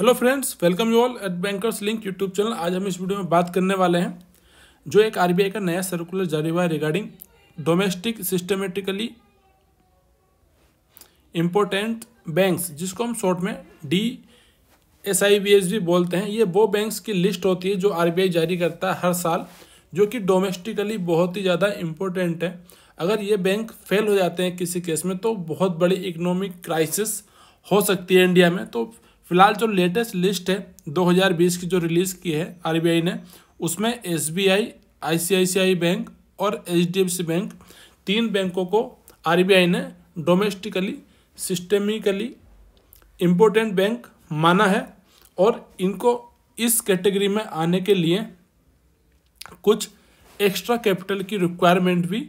hello friends welcome you all at bankers link YouTube channel आज हम इस video में बात करने वाले हैं जो एक आरबीआई का नया सर्कुलर जारी हुआ है regarding domestic systemically important banks जिसको हम शॉर्ट में D S I B S भी बोलते हैं ये वो बैंक्स की लिस्ट होती है जो आर जारी करता है हर साल जो कि डोमेस्टिकली बहुत ही ज़्यादा इम्पोर्टेंट है अगर ये बैंक फेल हो जाते हैं किसी केस में तो बहुत बड़ी इकोनॉमिक क्राइसिस हो सकती है इंडिया में तो फिलहाल जो लेटेस्ट लिस्ट है 2020 की जो रिलीज़ की है आरबीआई ने उसमें एसबीआई आईसीआईसीआई बैंक और एचडीएफसी बैंक तीन बैंकों को आरबीआई ने डोमेस्टिकली सिस्टमिकली इम्पोर्टेंट बैंक माना है और इनको इस कैटेगरी में आने के लिए कुछ एक्स्ट्रा कैपिटल की रिक्वायरमेंट भी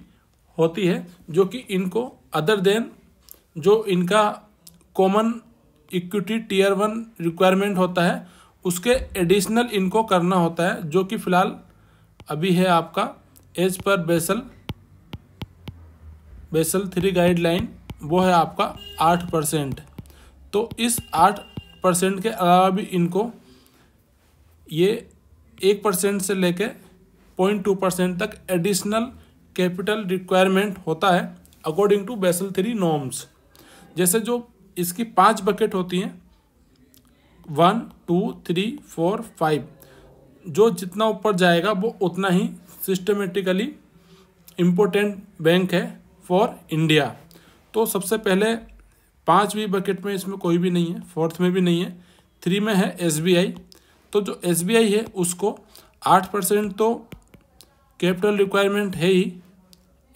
होती है जो कि इनको अदर देन जो इनका common equity tier one requirement होता है उसके एडिशनल इनको करना होता है जो कि फिलहाल अभी है आपका as per basal basal three guideline वो है आपका आठ परसेंट तो इस आठ परसेंट के अलावा भी इनको ये एक परसेंट से लेके पॉइंट टू परसेंट तक एडिशनल कैपिटल रिक्वायरमेंट होता है according to Basel three norms जैसे जो इसकी पांच बकेट होती हैं one two three four five जो जितना ऊपर जाएगा वो उतना ही सिस्टमेटिकली इम्पोर्टेंट बैंक है फॉर इंडिया तो सबसे पहले पाँचवीं बकेट में इसमें कोई भी नहीं है फोर्थ में भी नहीं है थ्री में है एस तो जो एस है उसको आठ परसेंट तो कैपिटल रिक्वायरमेंट है ही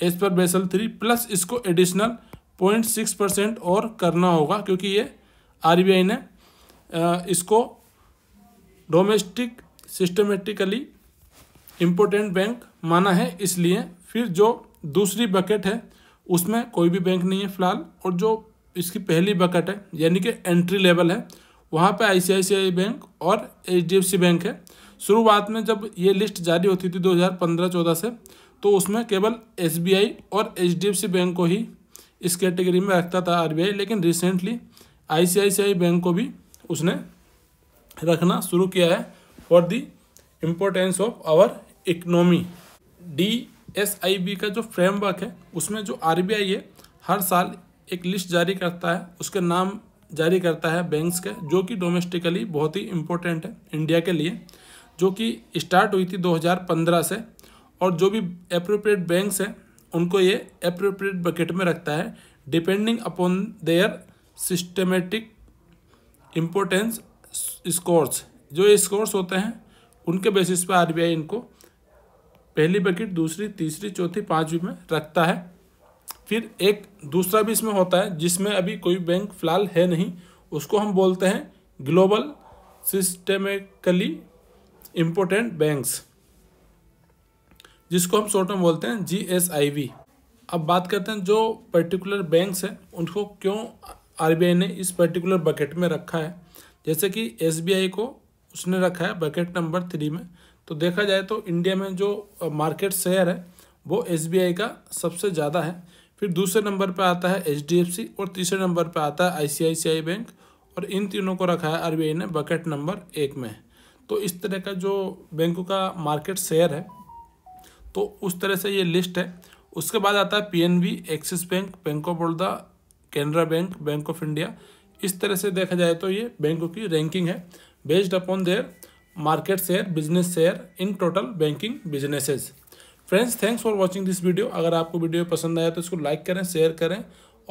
as per Basel three plus इसको एडिशनल पॉइंट सिक्स परसेंट और करना होगा क्योंकि ये आरबीआई ने इसको डोमेस्टिक सिस्टमेटिकली इम्पोर्टेंट बैंक माना है इसलिए फिर जो दूसरी बकेट है उसमें कोई भी बैंक नहीं है फिलहाल और जो इसकी पहली बकेट है यानी कि एंट्री लेवल है वहाँ पे आईसीआईसीआई बैंक और एच बैंक है शुरुआत में जब ये लिस्ट जारी होती थी 2015-14 से तो उसमें केवल एसबीआई और एच बैंक को ही इस कैटेगरी में रखता था आरबीआई लेकिन रिसेंटली आईसीआईसीआई बैंक को भी उसने रखना शुरू किया है for the importance of our economy D S I B का जो फ्रेमवर्क है उसमें जो आर बी आई है हर साल एक लिस्ट जारी करता है उसके नाम जारी करता है बैंक्स के जो कि डोमेस्टिकली बहुत ही इम्पोर्टेंट है इंडिया के लिए जो कि स्टार्ट हुई थी 2015 से और जो भी अप्रोप्रिएट बैंक्स हैं उनको ये अप्रोप्रिएट बकेट में रखता है depending upon their systemic importance scores जो स्कोर्स होते हैं उनके बेसिस पर आरबीआई इनको पहली बकेट दूसरी तीसरी चौथी पाँचवीं में रखता है फिर एक दूसरा भी इसमें होता है जिसमें अभी कोई बैंक फिलहाल है नहीं उसको हम बोलते हैं ग्लोबल सिस्टमेटिकली इम्पोर्टेंट बैंक्स जिसको हम शॉर्ट में बोलते हैं जी अब बात करते हैं जो पर्टिकुलर बैंक्स हैं उनको क्यों आर ने इस पर्टिकुलर बकेट में रखा है जैसे कि एस को उसने रखा है बकेट नंबर थ्री में तो देखा जाए तो इंडिया में जो मार्केट शेयर है वो एस का सबसे ज़्यादा है फिर दूसरे नंबर पर आता है एच और तीसरे नंबर पर आता है आई बैंक और इन तीनों को रखा है आर ने बकेट नंबर एक में तो इस तरह का जो बैंकों का मार्केट शेयर है तो उस तरह से ये लिस्ट है उसके बाद आता है PNB Axis bank bank of Baroda Canara bank bank of India इस तरह से देखा जाए तो ये बैंकों की रैंकिंग है based upon their market share business share in total banking businesses friends thanks for watching this video अगर आपको वीडियो पसंद आया तो इसको लाइक करें शेयर करें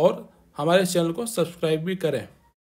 और हमारे चैनल को सब्सक्राइब भी करें